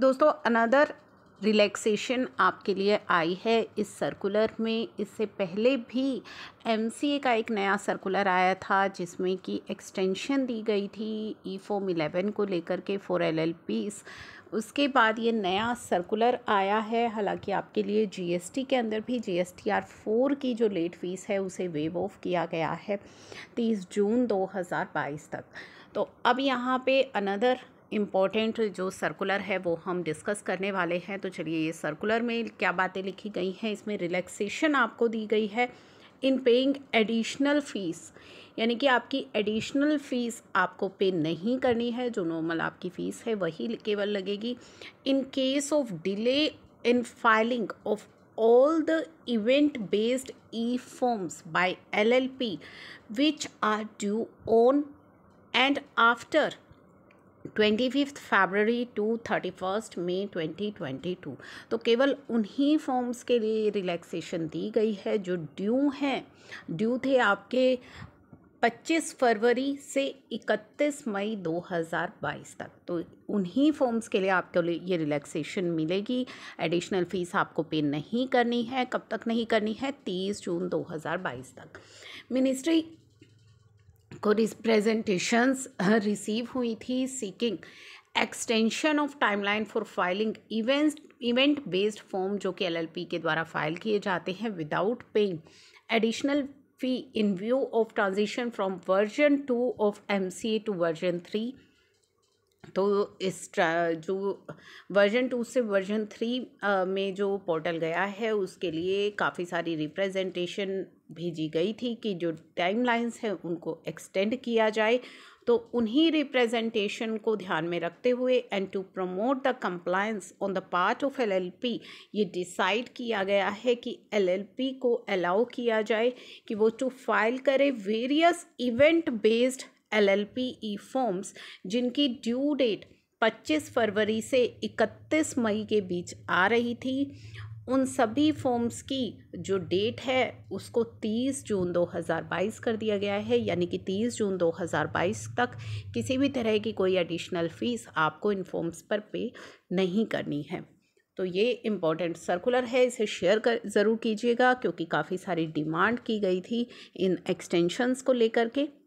दोस्तों another relaxation आपके लिए आई है इस सर्कुलर में इससे पहले भी एम का एक नया सर्कुलर आया था जिसमें कि एक्सटेंशन दी गई थी ई फॉर्म इलेवन को लेकर के फोर एल एल पीस उसके बाद ये नया सर्कुलर आया है हालांकि आपके लिए जीएसटी के अंदर भी G S T R four की जो लेट फीस है उसे वेव ऑफ किया गया है तीस जून दो हज़ार बाईस तक तो अब यहाँ पे अनदर इम्पॉर्टेंट जो सर्कुलर है वो हम डिस्कस करने वाले हैं तो चलिए ये सर्कुलर में क्या बातें लिखी गई हैं इसमें रिलैक्सेशन आपको दी गई है इन पेइंग एडिशनल फ़ीस यानी कि आपकी एडिशनल फ़ीस आपको पे नहीं करनी है जो नॉर्मल आपकी फ़ीस है वही केवल लगेगी in case of delay in filing of all the event based e forms by L L P which are due on and after twenty fifth February to thirty first May twenty twenty two तो केवल उन्हीं forms के लिए relaxation दी गई है जो due हैं due थे आपके पच्चीस फरवरी से इकतीस मई दो हज़ार बाईस तक तो उन्हीं फॉर्म्स के लिए आपको ये रिलैक्सेशन मिलेगी एडिशनल फ़ीस आपको पे नहीं करनी है कब तक नहीं करनी है तीस जून दो हज़ार बाईस तक मिनिस्ट्री को रिप्रेजेंटेशंस रिसीव हुई थी seeking extension of timeline for filing events event based form जो कि एलएलपी के द्वारा फाइल किए जाते हैं without paying additional fee in view of transition from version two of MCA to version three तो इस जो वर्जन टू से वर्जन थ्री में जो पोर्टल गया है उसके लिए काफ़ी सारी रिप्रेजेंटेशन भेजी गई थी कि जो टाइमलाइंस हैं उनको एक्सटेंड किया जाए तो उन्हीं रिप्रेजेंटेशन को ध्यान में रखते हुए and to promote the compliance on the part of LLP ये डिसाइड किया गया है कि एलएलपी को अलाउ किया जाए कि वो टू फाइल करे various event based LLP e forms जिनकी ड्यू डेट 25 फरवरी से 31 मई के बीच आ रही थी उन सभी फॉर्म्स की जो डेट है उसको 30 जून 2022 कर दिया गया है यानी कि 30 जून 2022 तक किसी भी तरह की कोई एडिशनल फ़ीस आपको इन फॉर्म्स पर पे नहीं करनी है तो ये इम्पॉर्टेंट सर्कुलर है इसे शेयर कर ज़रूर कीजिएगा क्योंकि काफ़ी सारी डिमांड की गई थी इन एक्सटेंशंस को लेकर के